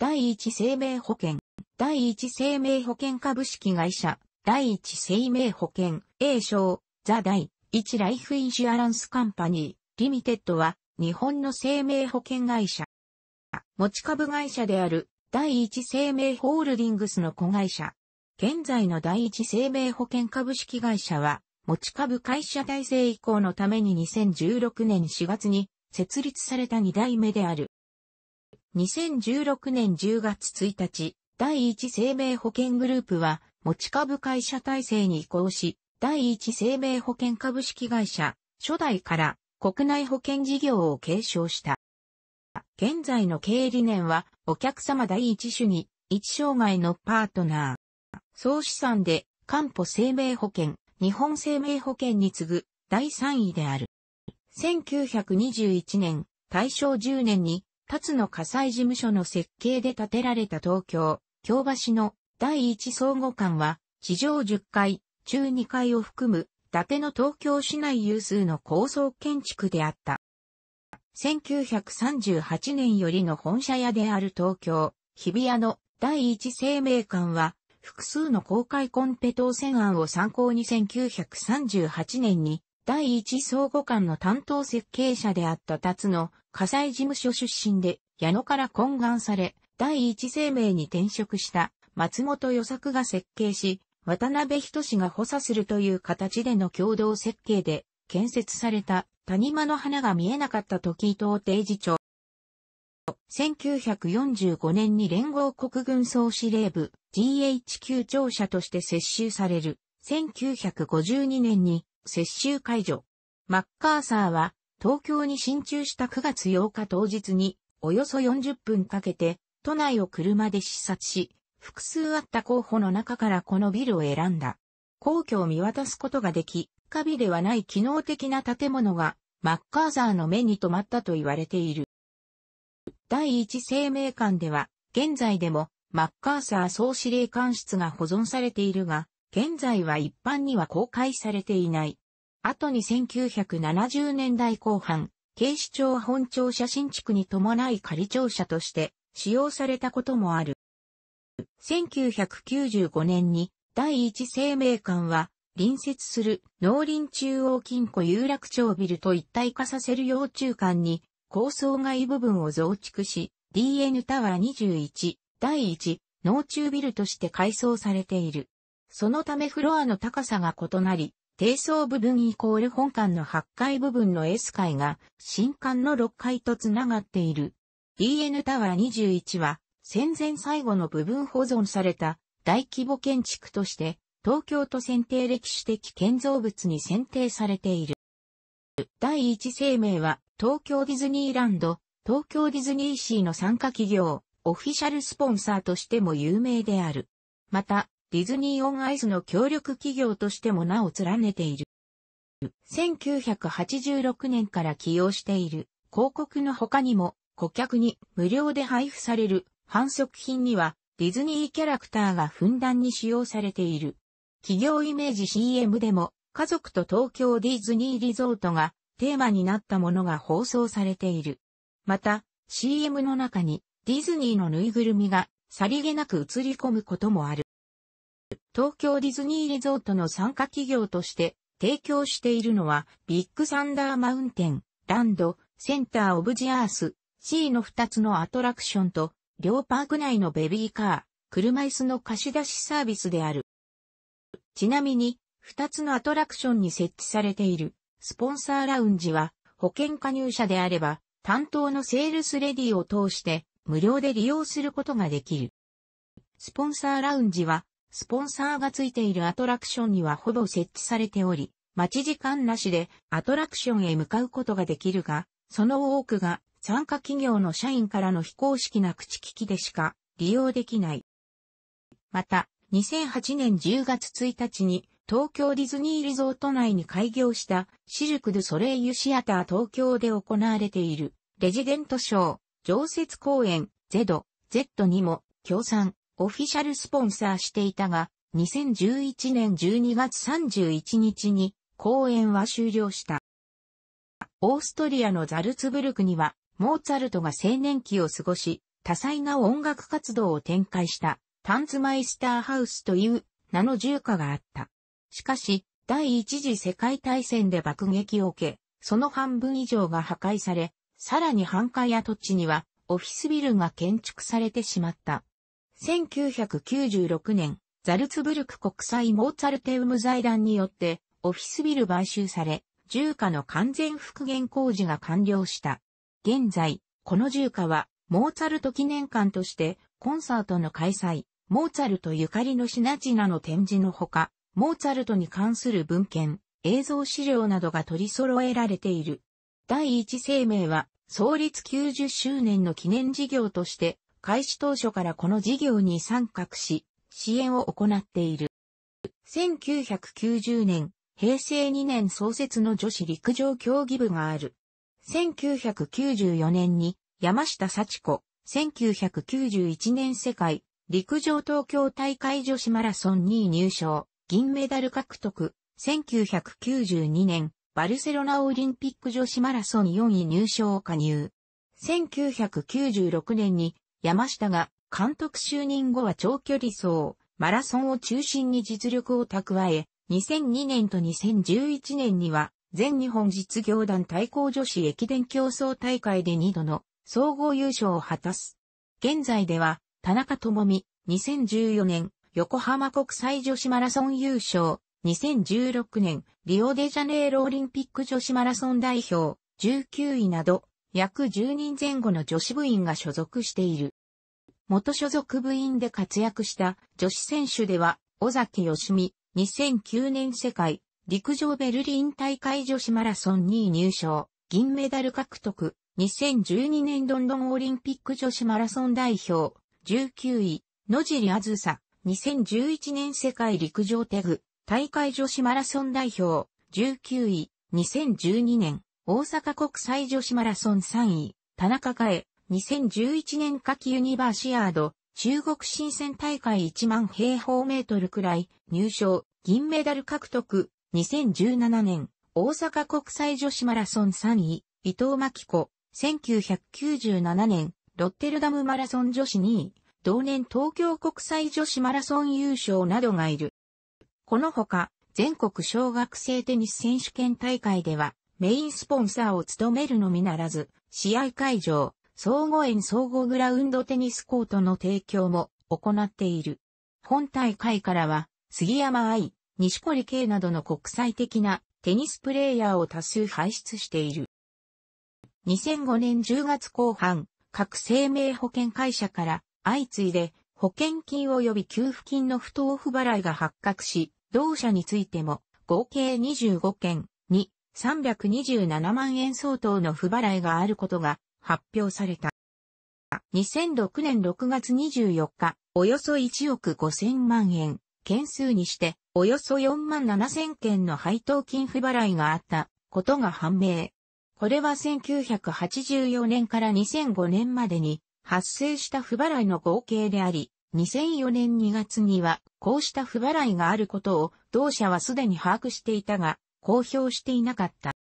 第一生命保険、第一生命保険株式会社、第一生命保険、A 賞、ザ第一ライフインシュアランスカンパニー、リミテッドは、日本の生命保険会社。持ち株会社である、第一生命ホールディングスの子会社。現在の第一生命保険株式会社は、持ち株会社体制移行のために2016年4月に設立された2代目である。2016年10月1日、第一生命保険グループは、持ち株会社体制に移行し、第一生命保険株式会社、初代から国内保険事業を継承した。現在の経営理念は、お客様第一主義、一生涯のパートナー。総資産で、官保生命保険、日本生命保険に次ぐ第3位である。1921年、大正10年に辰野火災事務所の設計で建てられた東京、京橋の第一相互館は、地上10階、中2階を含む、伊達の東京市内有数の高層建築であった。1938年よりの本社屋である東京、日比谷の第一生命館は、複数の公開コンペ当選案を参考に1938年に、第一相互館の担当設計者であった達の火災事務所出身で、矢野から懇願され、第一生命に転職した松本与作が設計し、渡辺人氏が補佐するという形での共同設計で建設された谷間の花が見えなかった時伊藤定次長。1945年に連合国軍総司令部 GHQ 庁舎として接収される1952年に接収解除。マッカーサーは東京に進駐した9月8日当日に、およそ40分かけて、都内を車で視察し、複数あった候補の中からこのビルを選んだ。皇居を見渡すことができ、カビではない機能的な建物が、マッカーザーの目に留まったと言われている。第一生命館では、現在でも、マッカーサー総司令官室が保存されているが、現在は一般には公開されていない。後に1970年代後半、警視庁本庁舎新築に伴い仮庁舎として使用されたこともある。1995年に第一生命館は隣接する農林中央金庫有楽町ビルと一体化させる幼虫館に高層外部分を増築し DN タワー21第1農中ビルとして改装されている。そのためフロアの高さが異なり低層部分イコール本館の8階部分の S 階が新館の6階とつながっている。e n タワー21は戦前最後の部分保存された大規模建築として東京都選定歴史的建造物に選定されている。第一生命は東京ディズニーランド、東京ディズニーシーの参加企業、オフィシャルスポンサーとしても有名である。また、ディズニー・オン・アイスの協力企業としても名を連ねている。1986年から起用している広告の他にも顧客に無料で配布される販促品にはディズニーキャラクターがふんだんに使用されている。企業イメージ CM でも家族と東京ディズニーリゾートがテーマになったものが放送されている。また CM の中にディズニーのぬいぐるみがさりげなく映り込むこともある。東京ディズニーリゾートの参加企業として提供しているのは、ビッグサンダーマウンテン、ランド、センターオブジアース、シーの2つのアトラクションと、両パーク内のベビーカー、車椅子の貸し出しサービスである。ちなみに、2つのアトラクションに設置されている、スポンサーラウンジは、保険加入者であれば、担当のセールスレディを通して、無料で利用することができる。スポンサーラウンジは、スポンサーがついているアトラクションにはほぼ設置されており、待ち時間なしでアトラクションへ向かうことができるが、その多くが参加企業の社員からの非公式な口利きでしか利用できない。また、2008年10月1日に東京ディズニーリゾート内に開業したシルク・ドゥ・ソレイユ・シアター東京で行われているレジデントショー、常設公演、ゼド、Z にも協賛、オフィシャルスポンサーしていたが、2011年12月31日に公演は終了した。オーストリアのザルツブルクには、モーツァルトが青年期を過ごし、多彩な音楽活動を展開した、タンツマイスターハウスという名の住家があった。しかし、第一次世界大戦で爆撃を受け、その半分以上が破壊され、さらに繁華や土地には、オフィスビルが建築されてしまった。1996年、ザルツブルク国際モーツァルテウム財団によって、オフィスビル買収され、住家の完全復元工事が完了した。現在、この住家は、モーツァルト記念館として、コンサートの開催、モーツァルトゆかりの品々の展示のほか、モーツァルトに関する文献、映像資料などが取り揃えられている。第一生命は、創立90周年の記念事業として、開始当初からこの事業に参画し、支援を行っている。1990年、平成2年創設の女子陸上競技部がある。1994年に山下幸子、1991年世界陸上東京大会女子マラソン2位入賞、銀メダル獲得、1992年バルセロナオリンピック女子マラソン4位入賞を加入。1996年に山下が監督就任後は長距離走、マラソンを中心に実力を蓄え、2002年と2011年には全日本実業団対抗女子駅伝競争大会で2度の総合優勝を果たす。現在では田中智美、2014年横浜国際女子マラソン優勝、2016年リオデジャネイロオリンピック女子マラソン代表、19位など約10人前後の女子部員が所属している。元所属部員で活躍した女子選手では、尾崎義美、2009年世界陸上ベルリン大会女子マラソン2位入賞、銀メダル獲得、2012年ロンドンオリンピック女子マラソン代表、19位、野尻あずさ、2011年世界陸上テグ、大会女子マラソン代表、19位、2012年大阪国際女子マラソン3位、田中佳恵、2011年夏季ユニバーシアード、中国新鮮大会1万平方メートルくらい、入賞、銀メダル獲得、2017年、大阪国際女子マラソン3位、伊藤真紀子、1997年、ロッテルダムマラソン女子2位、同年東京国際女子マラソン優勝などがいる。このほか、全国小学生テニス選手権大会では、メインスポンサーを務めるのみならず、試合会場、総合園総合グラウンドテニスコートの提供も行っている。本大会からは、杉山愛、西堀圭などの国際的なテニスプレーヤーを多数輩出している。2005年10月後半、各生命保険会社から相次いで保険金及び給付金の不当不払いが発覚し、同社についても合計25件327万円相当の不払いがあることが発表された。2006年6月24日、およそ1億5000万円、件数にして、およそ4万7000件の配当金不払いがあったことが判明。これは1984年から2005年までに発生した不払いの合計であり、2004年2月にはこうした不払いがあることを同社はすでに把握していたが、公表していなかった。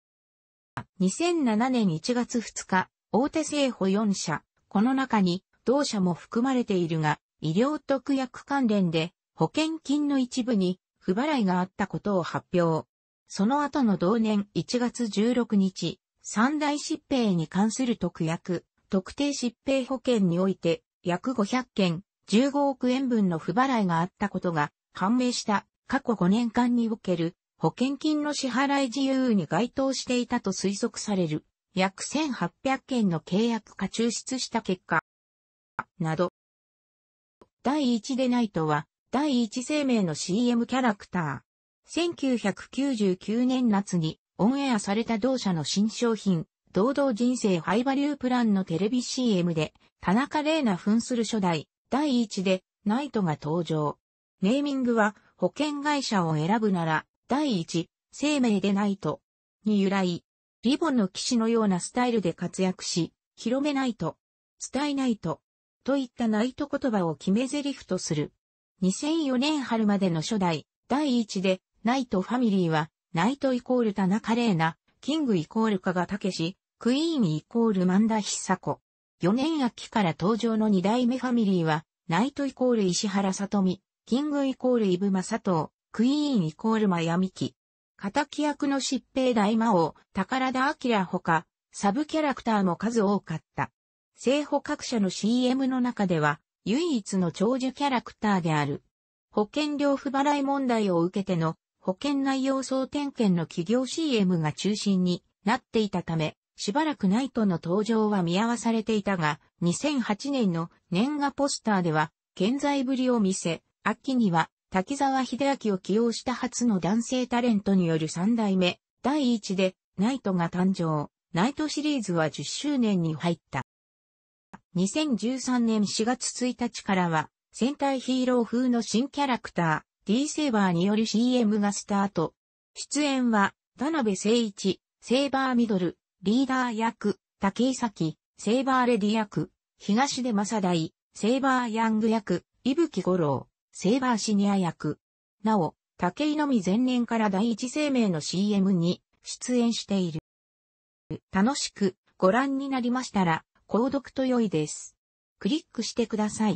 2007年1月2日、大手製保4社、この中に同社も含まれているが、医療特約関連で保険金の一部に不払いがあったことを発表。その後の同年1月16日、三大疾病に関する特約、特定疾病保険において約500件、15億円分の不払いがあったことが判明した過去5年間における保険金の支払い自由に該当していたと推測される、約1800件の契約が抽出した結果、など。第1でナイトは、第1生命の CM キャラクター。1999年夏にオンエアされた同社の新商品、堂々人生ハイバリュープランのテレビ CM で、田中玲奈扮する初代、第1で、ナイトが登場。ネーミングは、保険会社を選ぶなら、第一、生命でないと、に由来、リボンの騎士のようなスタイルで活躍し、広めないと、伝えないと、といったナイト言葉を決め台詞とする。2004年春までの初代、第一で、ナイトファミリーは、ナイトイコール田中玲奈、キングイコール加賀武史、クイーンイコール万田久子。4年秋から登場の2代目ファミリーは、ナイトイコール石原さとみ、キングイコールイブマサトクイーンイコールマヤミキ。敵役の疾病大魔王、宝田明ほか、サブキャラクターも数多かった。正捕各社の CM の中では、唯一の長寿キャラクターである。保険料不払い問題を受けての保険内容総点検の企業 CM が中心になっていたため、しばらくナイトの登場は見合わされていたが、2008年の年賀ポスターでは、健在ぶりを見せ、秋には滝沢秀明を起用した初の男性タレントによる3代目、第1で、ナイトが誕生。ナイトシリーズは10周年に入った。2013年4月1日からは、戦隊ヒーロー風の新キャラクター、D セーバーによる CM がスタート。出演は、田辺誠一、セーバーミドル、リーダー役、竹井咲、セーバーレディ役、東出正大、セーバーヤング役、伊吹五郎。セーバーシニア役。なお、竹井のみ前年から第一生命の CM に出演している。楽しくご覧になりましたら、購読と良いです。クリックしてください。